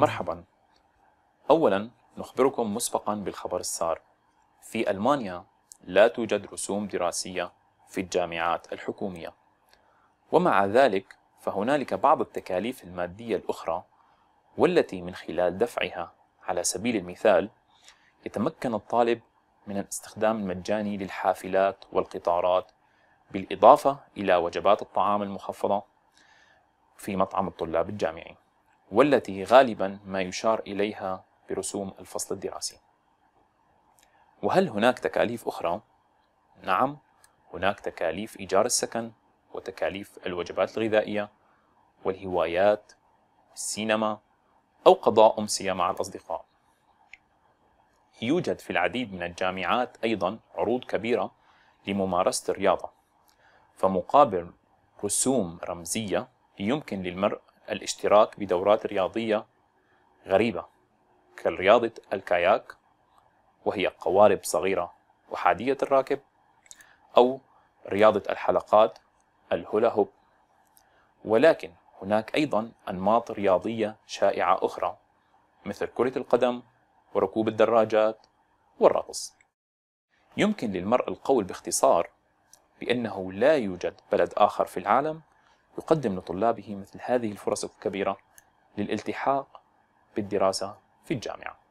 مرحبا أولا نخبركم مسبقا بالخبر السار في ألمانيا لا توجد رسوم دراسية في الجامعات الحكومية ومع ذلك فهنالك بعض التكاليف المادية الأخرى والتي من خلال دفعها على سبيل المثال يتمكن الطالب من الاستخدام المجاني للحافلات والقطارات بالإضافة إلى وجبات الطعام المخفضة في مطعم الطلاب الجامعي والتي غالبا ما يشار إليها برسوم الفصل الدراسي وهل هناك تكاليف أخرى؟ نعم هناك تكاليف إيجار السكن وتكاليف الوجبات الغذائية والهوايات السينما أو قضاء أمسية مع الأصدقاء يوجد في العديد من الجامعات أيضا عروض كبيرة لممارسة الرياضة فمقابل رسوم رمزية يمكن للمرء الاشتراك بدورات رياضية غريبة كرياضة الكاياك وهي قوارب صغيرة أحادية الراكب أو رياضة الحلقات الهلهوب هوب ولكن هناك أيضا أنماط رياضية شائعة أخرى مثل كرة القدم وركوب الدراجات والرقص يمكن للمرء القول باختصار بأنه لا يوجد بلد آخر في العالم يقدم لطلابه مثل هذه الفرص الكبيرة للالتحاق بالدراسة في الجامعة